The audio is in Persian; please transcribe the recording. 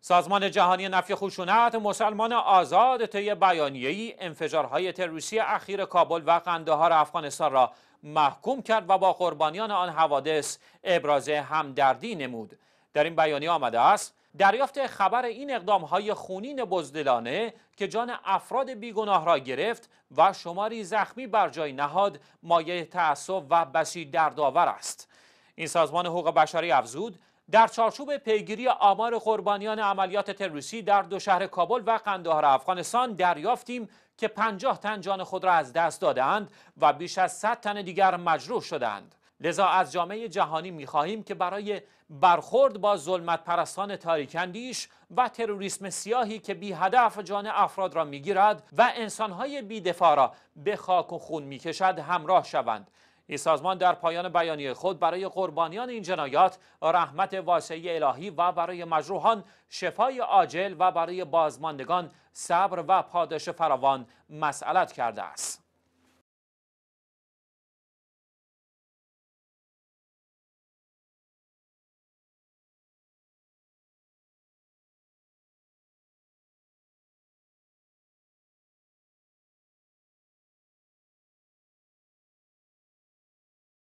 سازمان جهانی نفی خشونت مسلمان آزاد طی بیانیه‌ای انفجارهای تروریستی اخیر کابل و قندهار افغانستان را محکوم کرد و با قربانیان آن حوادث ابراز همدردی نمود در این بیانیه آمده است دریافت خبر این اقدام های خونین بزدلانه که جان افراد بیگناه را گرفت و شماری زخمی بر جای نهاد مایه تعصب و بسی دردآور است این سازمان حقوق بشری افزود در چارچوب پیگیری آمار قربانیان عملیات تروریستی در دو شهر کابل و قندهار افغانستان دریافتیم که 50 تن جان خود را از دست دادند و بیش از 100 تن دیگر مجروح شدند لذا از جامعه جهانی میخواهیم که برای برخورد با ظلمت پرستان تاریکندیش و تروریسم سیاهی که بی هدف جان افراد را میگیرد و انسانهای دفاع را به خاک و خون میکشد همراه شوند این سازمان در پایان بیانیه خود برای قربانیان این جنایات رحمت واسعی الهی و برای مجروحان شفای عاجل و برای بازماندگان صبر و پاداش فراوان مسئلت کرده است